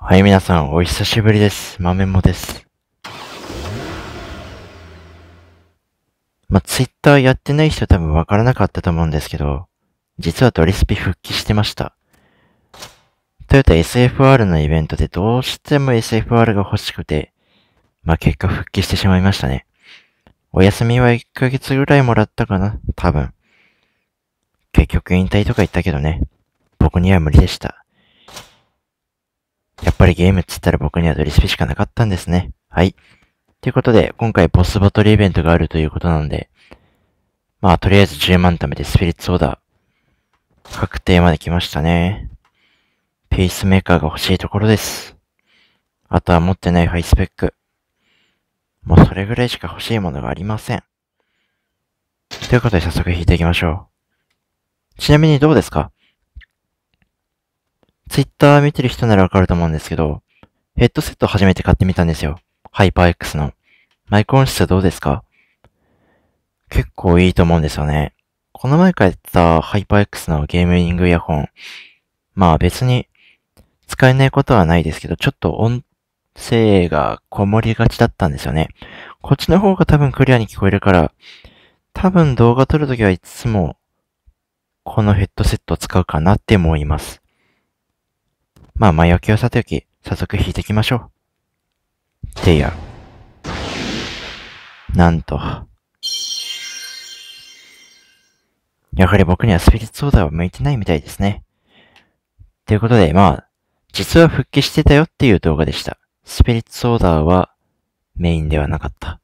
はい、皆さん、お久しぶりです。まめもです。まあ、ツイッターやってない人多分わからなかったと思うんですけど、実はドリスピ復帰してました。トヨタ SFR のイベントでどうしても SFR が欲しくて、まあ、結果復帰してしまいましたね。お休みは1ヶ月ぐらいもらったかな多分。結局引退とか言ったけどね。僕には無理でした。やっぱりゲームっつったら僕にはドリスピしかなかったんですね。はい。ということで、今回ボスバトルイベントがあるということなんで、まあ、とりあえず10万貯めてスピリッツオーダー、確定まで来ましたね。ペースメーカーが欲しいところです。あとは持ってないハイスペック。もうそれぐらいしか欲しいものがありません。ということで早速引いていきましょう。ちなみにどうですかツイッター見てる人ならわかると思うんですけど、ヘッドセット初めて買ってみたんですよ。ハイパー X の。マイク音質どうですか結構いいと思うんですよね。この前買ったハイパー X のゲーミングイヤホン。まあ別に使えないことはないですけど、ちょっと音声がこもりがちだったんですよね。こっちの方が多分クリアに聞こえるから、多分動画撮るときはいつもこのヘッドセットを使うかなって思います。まあ前置きはさておき、早速引いていきましょう。てや。なんと。やはり僕にはスピリッツオーダーは向いてないみたいですね。ということで、まあ、実は復帰してたよっていう動画でした。スピリッツオーダーはメインではなかった。